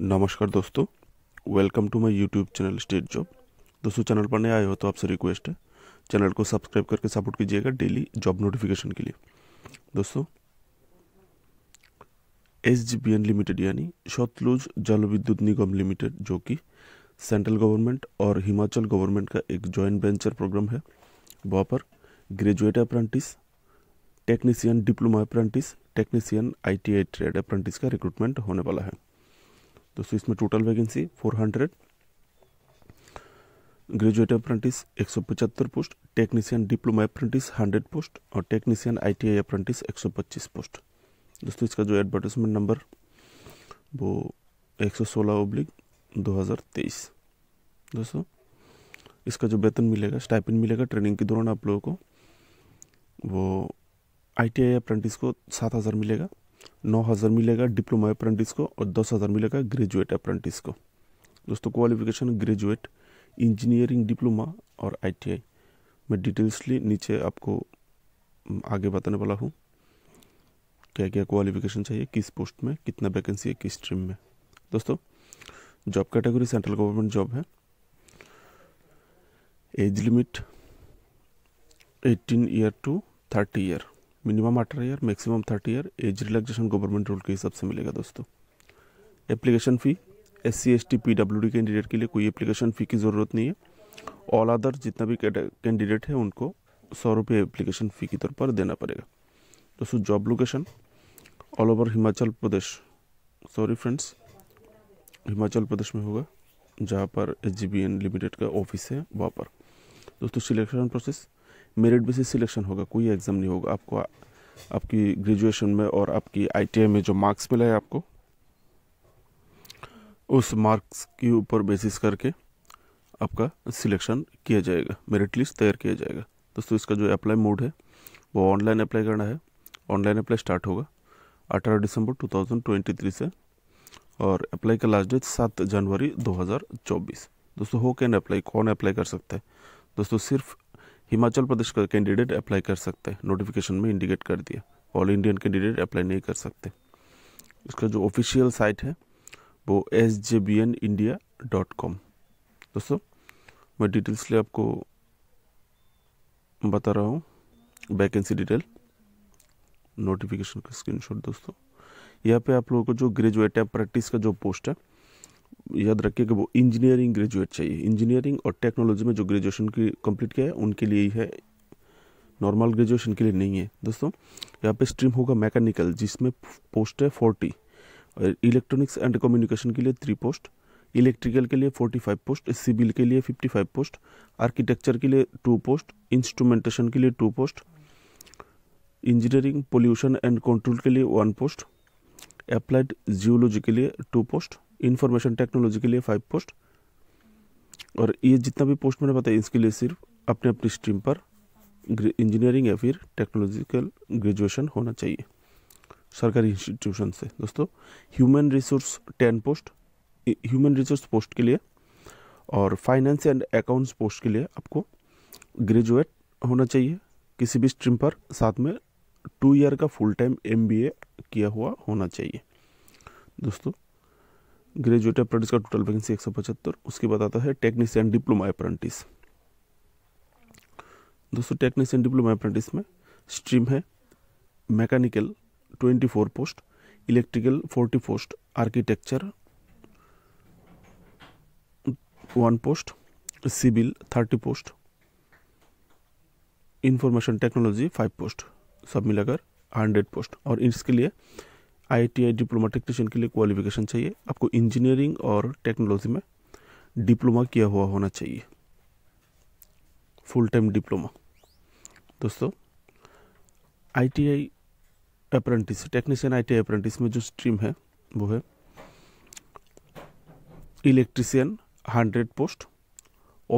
नमस्कार दोस्तों welcome to my YouTube channel state job दोस्तों चैनल पर नए आए हो तो आपसे रिक्वेस्ट है चैनल को सब्सक्राइब करके सपोर्ट कीजिएगा डेली जॉब नोटिफिकेशन के लिए दोस्तों एस लिमिटेड यानी शतलुज जल विद्युत निगम लिमिटेड जो कि सेंट्रल गवर्नमेंट और हिमाचल गवर्नमेंट का एक जॉइंट वेंचर प्रोग्राम है वहाँ पर graduate apprentice technician diploma apprentice technician I trade apprentice का रिक्रूटमेंट होने वाला है दोस्तों इसमें टोटल वैकेंसी 400 ग्रेजुएट अप्रेंटिस एक post technician diploma apprentice 100 post और टेक्नीशियन आईटीआई अप्रेंटिस 125 पोस्ट दोस्तों इसका जो एडवर्टाइजमेंट नंबर वो 116 ओब्लिक 2023 दोस्तों इसका जो वेतन मिलेगा स्टाइपिन मिलेगा ट्रेनिंग के दौरान आप लोगों को वो आई टी अप्रेंटिस को सात हज़ार मिलेगा नौ हज़ार मिलेगा डिप्लोमा अप्रेंटिस को और दस हज़ार मिलेगा ग्रेजुएट अप्रेंटिस को दोस्तों क्वालिफिकेशन ग्रेजुएट इंजीनियरिंग डिप्लोमा और आईटीआई मैं डिटेल्सली नीचे आपको आगे बताने वाला हूँ क्या क्या क्वालिफिकेशन चाहिए किस पोस्ट में कितना वैकेंसी है किस स्ट्रीम में दोस्तों job category central government job है age limit eighteen year to thirty year minimum अठारह year maximum thirty year age relaxation government rule के हिसाब से मिलेगा दोस्तों application fee S C S T P W D candidate के लिए कोई एप्लीकेशन फ़ी की ज़रूरत नहीं है ऑल अदर जितना भी कैंडिडेट है उनको सौ रुपये एप्लीकेशन फ़ी के तौर पर देना पड़ेगा दोस्तों job location all over Himachal Pradesh sorry friends Himachal Pradesh में होगा जहाँ पर एच लिमिटेड का ऑफिस है वहाँ पर दोस्तों selection process merit basis selection होगा कोई एग्ज़ाम नहीं होगा आपको आपकी ग्रेजुएशन में और आपकी आई में जो मार्क्स मिला है आपको उस मार्क्स के ऊपर बेसिस करके आपका सिलेक्शन किया जाएगा मेरिट लिस्ट तैयार किया जाएगा दोस्तों इसका जो अप्लाई मोड है वो ऑनलाइन अप्लाई करना है ऑनलाइन अप्लाई स्टार्ट होगा अठारह दिसंबर 2023 से और अप्लाई का लास्ट डेट सात जनवरी 2024 दोस्तों हो कैन अप्लाई कौन अप्लाई कर सकता है दोस्तों सिर्फ हिमाचल प्रदेश का कैंडिडेट अप्लाई कर सकते हैं नोटिफिकेशन में इंडिकेट कर दिया ऑल इंडियन कैंडिडेट अप्लाई नहीं कर सकते इसका जो ऑफिशियल साइट है वो S J B N India dot com दोस्तों मैं डिटेल्स लिए आपको बता रहा हूँ वैकेंसी डिटेल नोटिफिकेशन का स्क्रीनशॉट दोस्तों यहाँ पे आप लोगों को जो ग्रेजुएट है प्रैक्टिस का जो पोस्ट है याद रखिए कि वो इंजीनियरिंग ग्रेजुएट चाहिए इंजीनियरिंग और टेक्नोलॉजी में जो ग्रेजुएशन की कंप्लीट किया है उनके लिए ही है नॉर्मल ग्रेजुएशन के लिए नहीं है दोस्तों यहाँ पे स्ट्रीम होगा मैकेनिकल जिसमें पोस्ट है फोर्टी और इलेक्ट्रॉनिक्स एंड कम्युनिकेशन के लिए थ्री पोस्ट इलेक्ट्रिकल के लिए फोर्टी फाइव पोस्ट सिविल के लिए फिफ्टी फाइव पोस्ट आर्किटेक्चर के लिए टू पोस्ट इंस्ट्रूमेंटेशन के लिए two post engineering pollution and control के लिए वन पोस्ट अप्लाइड जियोलॉजी के लिए टू पोस्ट इन्फॉर्मेशन टेक्नोलॉजी के लिए फाइव पोस्ट और ये जितना भी पोस्ट मैंने बताया इसके लिए सिर्फ अपने अपनी स्ट्रीम पर इंजीनियरिंग या फिर टेक्नोलॉजिकल ग्रेजुएशन होना चाहिए सरकारी इंस्टीट्यूशन से दोस्तों human resource ten post human resource post के लिए और फाइनेंस एंड अकाउंट्स पोस्ट के लिए आपको ग्रेजुएट होना चाहिए किसी भी स्ट्रीम पर साथ में टू ईयर का फुल टाइम एम किया हुआ होना चाहिए दोस्तों ग्रेजुएट अप्रेंटिस का टोटल वैकेंसी एक उसके बाद आता है टेक्नीशियन डिप्लोमा अप्रेंटिस दोस्तों टेक्नीशियन डिप्लोमा अप्रेंटिस में स्ट्रीम है mechanical 24 post electrical forty post architecture one post civil 30 post information technology 5 post सब मिलाकर 100 पोस्ट और इसके लिए आईटीआई डिप्लोमा टेक्नीशियन के लिए क्वालिफिकेशन चाहिए आपको इंजीनियरिंग और टेक्नोलॉजी में डिप्लोमा किया हुआ होना चाहिए फुल टाइम डिप्लोमा दोस्तों ITI apprentice technician ITI apprentice में जो स्ट्रीम है वो है electrician hundred post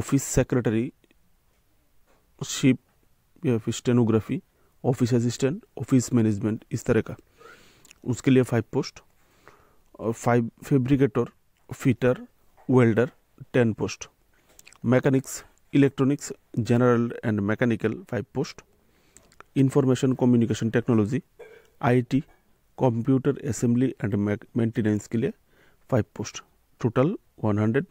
office secretaryship या फिर stenography office assistant office management इस तरह का उसके लिए फाइव पोस्ट और five fabricator fitter welder ten post mechanics electronics general and mechanical five post information communication technology IT computer assembly and maintenance के लिए five post total one hundred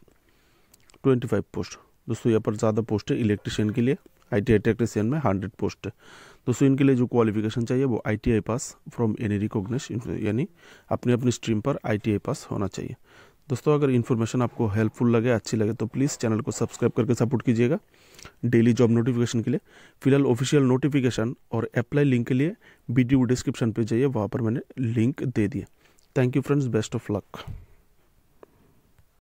twenty five post दोस्तों यहाँ पर ज़्यादा post है electrician के लिए I T I technician में हंड्रेड पोस्ट है दोस्तों इनके लिए जो क्वालिफिकेशन चाहिए वो I T I pass from any recognised यानी अपनी अपनी स्ट्रीम पर आई टी आई पास होना चाहिए दोस्तों अगर इन्फॉर्मेशन आपको हेल्पफुल लगे अच्छी लगे तो प्लीज़ चैनल को सब्सक्राइब करके सपोर्ट कीजिएगा डेली जॉब नोटिफिकेशन के लिए फिलहाल ऑफिशियल नोटिफिकेशन और अप्लाई लिंक के लिए वीडियो डिस्क्रिप्शन पे जाइए वहाँ पर मैंने लिंक दे दिया thank you friends best of luck